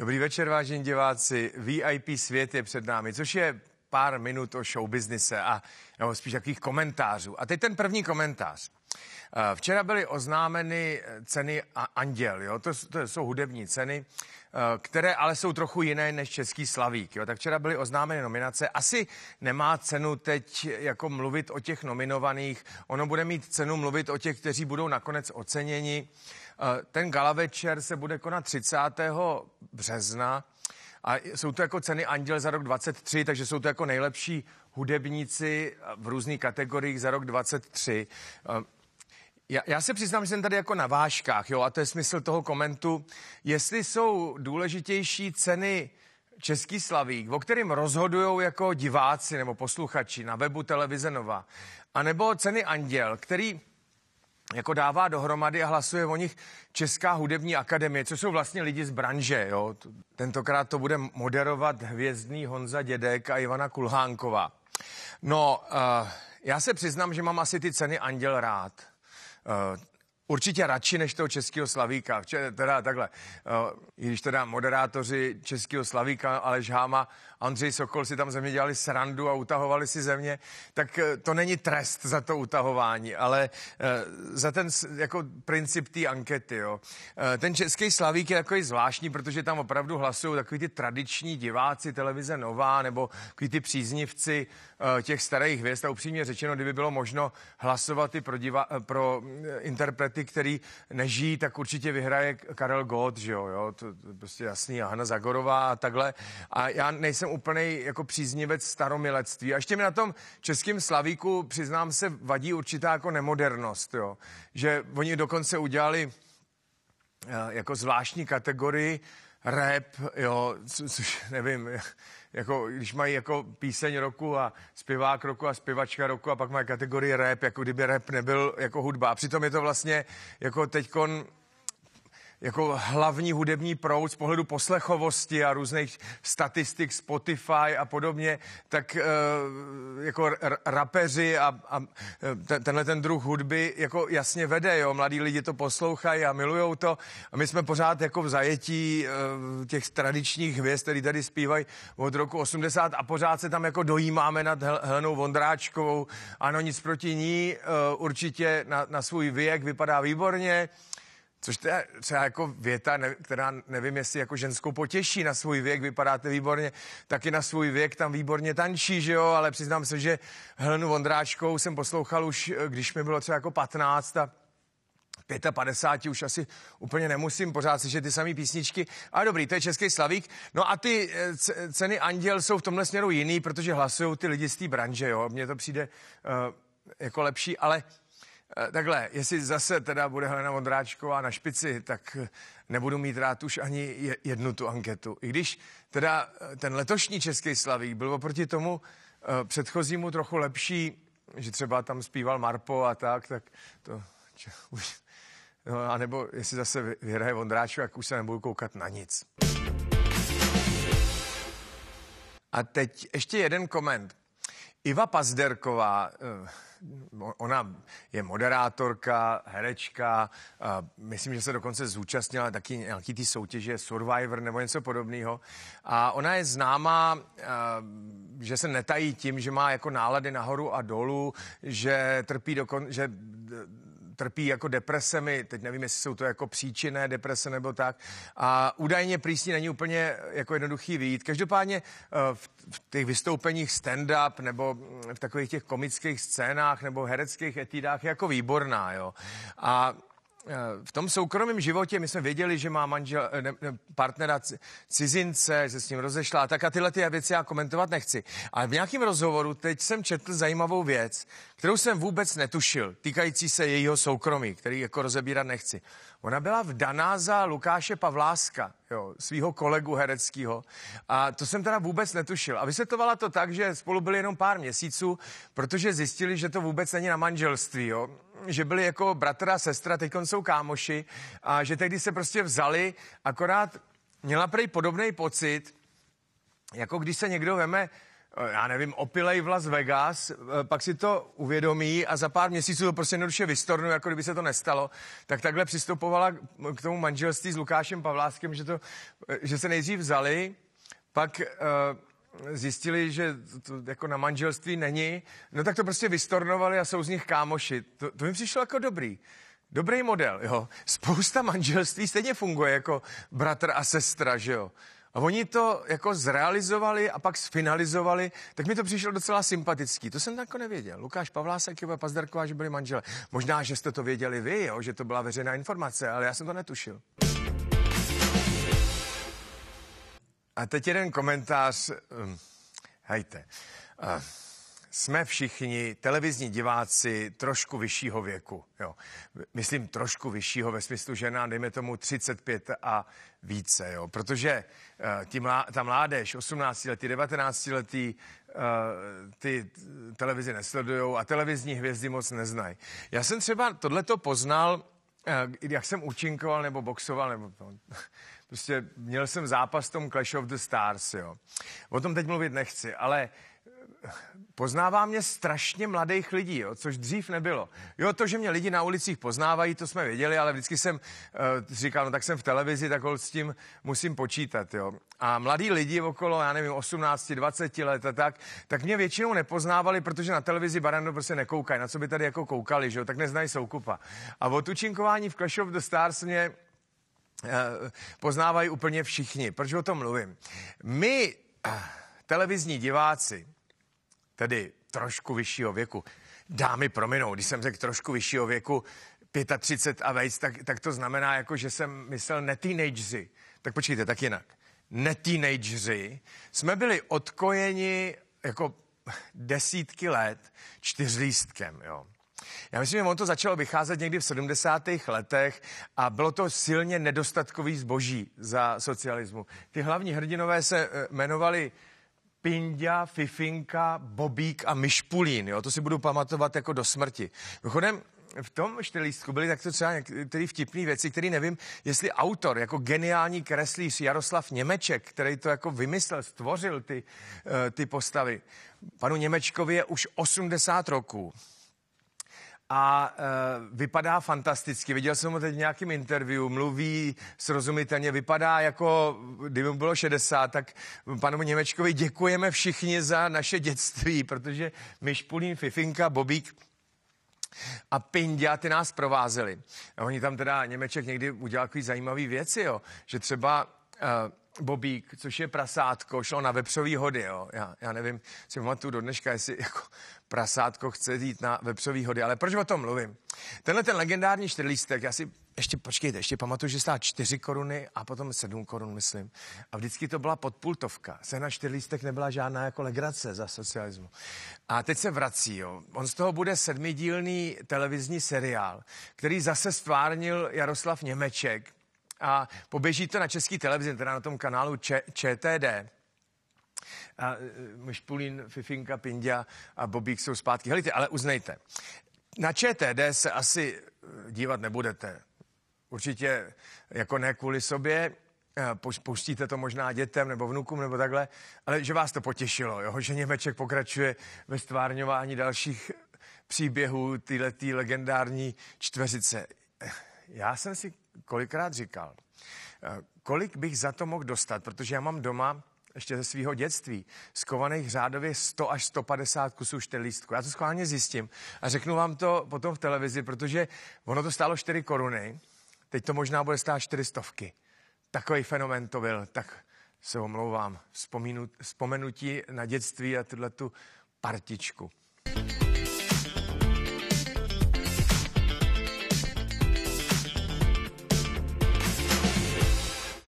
Dobrý večer, vážení diváci. VIP svět je před námi, což je pár minut o showbiznise a nebo spíš takových komentářů. A teď ten první komentář. Eh, včera byly oznámeny eh, ceny Anděl, jo? To, to jsou hudební ceny, eh, které ale jsou trochu jiné než Český Slavík. Jo? Tak včera byly oznámeny nominace. Asi nemá cenu teď jako mluvit o těch nominovaných. Ono bude mít cenu mluvit o těch, kteří budou nakonec oceněni. Eh, ten gala večer se bude konat 30. března a jsou to jako ceny Anděl za rok 23, takže jsou to jako nejlepší hudebníci eh, v různých kategoriích za rok 23. Eh, já, já se přiznám, že jsem tady jako na váškách, jo, a to je smysl toho komentu. Jestli jsou důležitější ceny Český slavík, o kterým rozhodují jako diváci nebo posluchači na webu televize Nova, anebo ceny Anděl, který jako dává dohromady a hlasuje o nich Česká hudební akademie, což jsou vlastně lidi z branže. Jo? Tentokrát to bude moderovat hvězdný Honza Dědek a Ivana Kulhánková. No, uh, já se přiznám, že mám asi ty ceny Anděl rád. Uh, Určitě radši než toho českého slavíka, teda takhle, uh, když teda moderátoři českého slavíka Aleš Háma Andřej Sokol si tam země dělali srandu a utahovali si země, tak eh, to není trest za to utahování, ale eh, za ten jako princip té ankety. Jo. Eh, ten český slavík je takový zvláštní, protože tam opravdu hlasují takový ty tradiční diváci televize Nová nebo takový ty příznivci těch starých hvězd. A upřímně řečeno, kdyby bylo možno hlasovat i pro, diva, pro interprety, který nežijí, tak určitě vyhraje Karel Gott, že jo, jo to, to prostě jasný, a Hanna Zagorová a takhle. A já nejsem nejsem úplný jako příznivec staromilectví. A ještě mi na tom českém slavíku, přiznám se, vadí určitá jako nemodernost. Jo. Že oni dokonce udělali eh, jako zvláštní kategorii rap, jo, co, což nevím, jako, když mají jako píseň roku a zpěvák roku a zpěvačka roku a pak mají kategorii rap, jako kdyby rap nebyl jako hudba. A přitom je to vlastně jako teďkon jako hlavní hudební proud z pohledu poslechovosti a různých statistik Spotify a podobně, tak eh, jako rapeři a, a eh, tenhle ten druh hudby jako jasně vede, jo, mladí lidi to poslouchají a milujou to a my jsme pořád jako v zajetí eh, těch tradičních hvězd, který tady zpívají od roku 80 a pořád se tam jako dojímáme nad Helenou Vondráčkovou, ano nic proti ní, určitě na, na svůj věk vypadá výborně, Což to je třeba jako věta, ne, která nevím, jestli jako ženskou potěší na svůj věk, vypadáte výborně, taky na svůj věk tam výborně tančí, že jo, ale přiznám se, že Helenu Vondráčkou jsem poslouchal už, eh, když mi bylo třeba jako 15 a 55 už asi úplně nemusím, pořád slyšet ty samé písničky. A dobrý, to je Český Slavík. No a ty eh, ceny Anděl jsou v tomhle směru jiný, protože hlasují ty lidi z té branže, jo. Mně to přijde uh, jako lepší, ale uh, Eh, takhle, jestli zase teda bude Helena Vondráčková na špici, tak eh, nebudu mít rád už ani jednu tu anketu. I když teda eh, ten letošní Český slavík byl oproti tomu předchozímu trochu lepší, že třeba tam zpíval Marpo a tak, tak to če, už... No, anebo jestli zase vyhraje Vondráčová, jak už se nebudu koukat na nic. A teď ještě jeden koment. Iva Pazderková, eh, ona je moderátorka, herečka, myslím, že se dokonce zúčastnila taky nějaký ty soutěže Survivor nebo něco podobného. A ona je známá, eh, že se netají tím, že má jako nálady nahoru a dolů, že trpí dokon, že trpí jako depresemi, teď nevím, jestli jsou to jako příčinné deprese nebo tak. A údajně přísní není úplně eh, jako jednoduchý výjít. Každopádně eh, v, v těch vystoupeních stand-up nebo mm, v takových těch komických scénách nebo hereckých etidách jako výborná, jo. A Eh, v tom soukromém životě my jsme věděli, že má manžel, eh, ne, ne, partnera cizince, se s ním rozešla a tak a tyhle ty věci já komentovat nechci. Ale v nějakém rozhovoru teď jsem četl zajímavou věc, kterou jsem vůbec netušil, týkající se jejího soukromí, který jako rozebírat nechci. Ona byla vdaná za Lukáše Pavláska, jo, svého kolegu hereckého. A to jsem teda vůbec netušil. A vysvětovala to tak, že spolu byli jenom pár měsíců, protože zjistili, že to vůbec není na manželství, jo. Že byli jako bratra a sestra, teď jsou kámoši a že tehdy se prostě vzali, akorát měla prej podobný pocit, jako když se někdo veme Eh, já nevím, opilej v Las Vegas, eh, pak si to uvědomí a za pár měsíců to prostě jednoduše vystornu, jako kdyby se to nestalo, tak takhle přistupovala k tomu manželství s Lukášem Pavláskem, že, to, eh, že se nejdřív vzali, pak uh, zjistili, že to, to jako na manželství není, no tak to prostě vystornovali a jsou z nich kámoši. To, to mi přišlo jako dobrý. Dobrý model, jo. Spousta manželství stejně funguje jako bratr a sestra, že jo. A oni to jako zrealizovali a pak sfinalizovali, tak mi to přišlo docela sympatický. To jsem tak jako nevěděl. Lukáš Pavlásek, Jova Pazdarková, že byli manžele. Možná, že jste to věděli vy, jo, že to byla veřejná informace, ale já jsem to netušil. A teď jeden komentář. Hm, hejte. Uh, jsme všichni televizní diváci trošku vyššího věku. Jo. Myslím trošku vyššího ve smyslu, že nám dejme tomu 35 a více, jo. protože uh, ti mlá, ta mládež, 18 letý, 19 letý, uh, ty televizi nesledují a televizní hvězdy moc neznají. Já jsem třeba tohleto poznal, uh, jak jsem účinkoval nebo boxoval, nebo to, Prostě měl jsem zápas v tom Clash of the Stars, jo. O tom teď mluvit nechci, ale eh, poznává mě strašně mladých lidí, jo, což dřív nebylo. Jo, to, že mě lidi na ulicích poznávají, to jsme věděli, ale vždycky jsem uh, říkal, no tak jsem v televizi, tak s tím musím počítat, jo. A mladí lidi okolo, já nevím, 18, 20 let a tak, tak mě většinou nepoznávali, protože na televizi Barando prostě nekoukají, na co by tady jako koukali, že jo, tak neznají soukupa. A o tučinkování v Clash of the Stars mě Eh, poznávají úplně všichni. Proč o tom mluvím? My, eh, televizní diváci, tedy trošku vyššího věku, dámy prominou, když jsem řekl trošku vyššího věku, 35 a vejc, tak, tak to znamená, jako, že jsem myslel ne Tak počkejte, tak jinak. Ne jsme byli odkojeni jako desítky let čtyřlístkem, jo. Já myslím, že on to začalo vycházet někdy v 70. letech a bylo to silně nedostatkový zboží za socialismu. Ty hlavní hrdinové se eh, jmenovali Pindia, Fifinka, Bobík a Myšpulín. Jo? To si budu pamatovat jako do smrti. Vychodem, v tom štylístku byly takto třeba některé vtipné věci, které nevím, jestli autor, jako geniální kreslíř Jaroslav Němeček, který to jako vymyslel, stvořil ty, eh, ty postavy. Panu Němečkovi je už 80 roků a e, vypadá fantasticky. Viděl jsem ho teď v nějakém interview, mluví srozumitelně, vypadá jako, kdyby mu bylo 60, tak panu Němečkovi děkujeme všichni za naše dětství, protože Myšpulín, Fifinka, Bobík, a Pindia, ty nás provázeli. Oni tam teda, Němeček někdy udělal takový zajímavý věci, jo, že třeba eh, Bobík, což je prasátko, šlo na vepřový hody, jo. Já, já nevím, si pamatuju do dneška, jestli jako prasátko chce jít na vepřový hody, ale proč o tom mluvím? Tenhle ten legendární čtyřlístek, já si ještě, počkejte, ještě pamatuju, že stál čtyři koruny a potom sedm korun, myslím. A vždycky to byla podpultovka. na čtyřlístek nebyla žádná jako legrace za socialismu. A teď se vrací, jo. On z toho bude sedmidílný televizní seriál, který zase stvárnil Jaroslav Němeček, a poběží to na český televizi, teda na tom kanálu Č- ČTD. A e, Špulín, Fifinka, Pindia a Bobík jsou zpátky. Helejte, ale uznejte, na ČTD se asi e, dívat nebudete. Určitě jako ne kvůli sobě, e, pouštíte to možná dětem nebo vnukům nebo takhle, ale že vás to potěšilo, jo? že Němeček pokračuje ve stvárňování dalších příběhů téhle legendární čtveřice. Já jsem si kolikrát říkal, eh, kolik bych za to mohl dostat, protože já mám doma ještě ze svého dětství, skovaných řádově 100 až 150 kusů štelístku. Já to schválně zjistím a řeknu vám to potom v televizi, protože ono to stálo 4 koruny, teď to možná bude stát 400. Takový fenomen to byl, tak se omlouvám, vzpomenutí na dětství a tuhle tu partičku. thank you